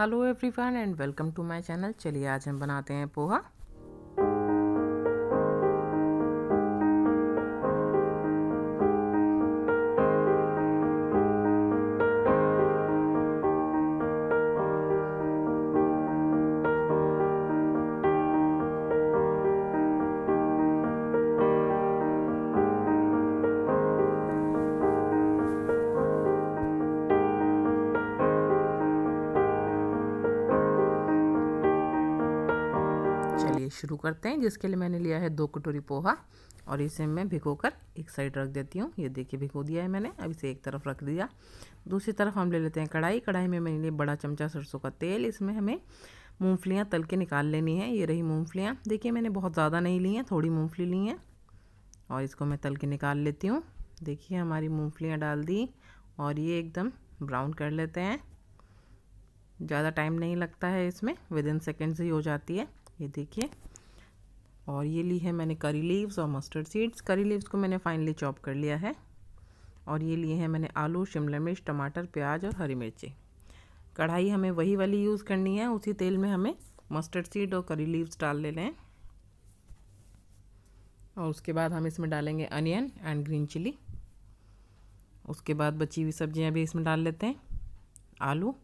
Hello everyone and welcome to my channel चलिए आज हम बनाते हैं पोहा चलिए शुरू करते हैं जिसके लिए मैंने लिया है दो कटोरी पोहा और इसे मैं भिगो कर एक साइड रख देती हूँ ये देखिए भिगो दिया है मैंने अब इसे एक तरफ रख दिया दूसरी तरफ हम ले लेते हैं कढ़ाई कढ़ाई में मैंने लिए बड़ा चमचा सरसों का तेल इसमें हमें मूँगफलियाँ तल के निकाल लेनी है ये रही मूँगफलियाँ देखिए मैंने बहुत ज़्यादा नहीं ली हैं थोड़ी मूँगफली ली हैं और इसको मैं तल के निकाल लेती हूँ देखिए हमारी मूँगफलियाँ डाल दी और ये एकदम ब्राउन कर लेते हैं ज़्यादा टाइम नहीं लगता है इसमें विद इन सेकेंड्स ही हो जाती है ये देखिए और ये ली है मैंने करी लीव्स और मस्टर्ड सीड्स करी लीव्स को मैंने फाइनली चॉप कर लिया है और ये लिए हैं मैंने आलू शिमला मिर्च टमाटर प्याज और हरी मिर्ची कढ़ाई हमें वही वाली यूज़ करनी है उसी तेल में हमें मस्टर्ड सीड और करी लीव्स डाल ले हैं और उसके बाद हम इसमें डालेंगे अनियन एंड ग्रीन चिली उसके बाद बची हुई सब्जियां भी इसमें डाल लेते हैं आलू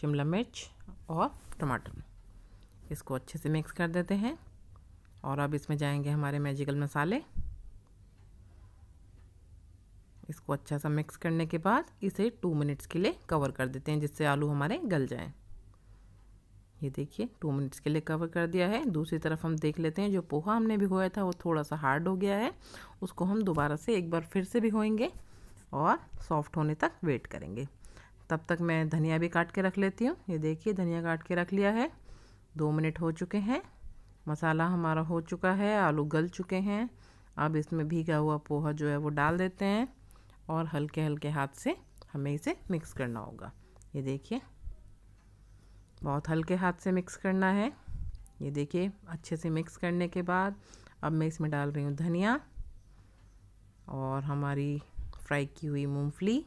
शिमला मिर्च और टमाटर इसको अच्छे से मिक्स कर देते हैं और अब इसमें जाएंगे हमारे मैजिकल मसाले इसको अच्छा सा मिक्स करने के बाद इसे टू मिनट्स के लिए कवर कर देते हैं जिससे आलू हमारे गल जाएं। ये देखिए टू मिनट्स के लिए कवर कर दिया है दूसरी तरफ हम देख लेते हैं जो पोहा हमने भिगोया था वो थोड़ा सा हार्ड हो गया है उसको हम दोबारा से एक बार फिर से भिगोएंगे और सॉफ्ट होने तक वेट करेंगे तब तक मैं धनिया भी काट के रख लेती हूँ ये देखिए धनिया काट के रख लिया है दो मिनट हो चुके हैं मसाला हमारा हो चुका है आलू गल चुके हैं अब इसमें भीगा हुआ पोहा जो है वो डाल देते हैं और हल्के हल्के हाथ से हमें इसे मिक्स करना होगा ये देखिए बहुत हल्के हाथ से मिक्स करना है ये देखिए अच्छे से मिक्स करने के बाद अब मैं इसमें डाल रही हूँ धनिया और हमारी फ्राई की हुई मूंगफली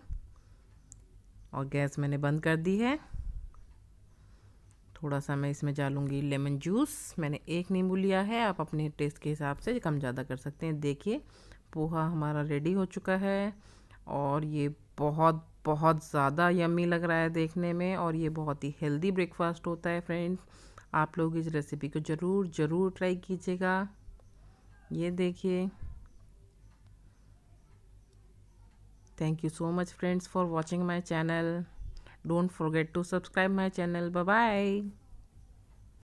और गैस मैंने बंद कर दी है थोड़ा सा मैं इसमें डालूँगी लेमन जूस मैंने एक नींबू लिया है आप अपने टेस्ट के हिसाब से कम ज़्यादा कर सकते हैं देखिए पोहा हमारा रेडी हो चुका है और ये बहुत बहुत ज़्यादा यम्मी लग रहा है देखने में और ये बहुत ही हेल्दी ब्रेकफास्ट होता है फ्रेंड आप लोग इस रेसिपी को ज़रूर ज़रूर ट्राई कीजिएगा ये देखिए thank you so much friends for watching my channel Don't forget to subscribe my channel. Bye-bye.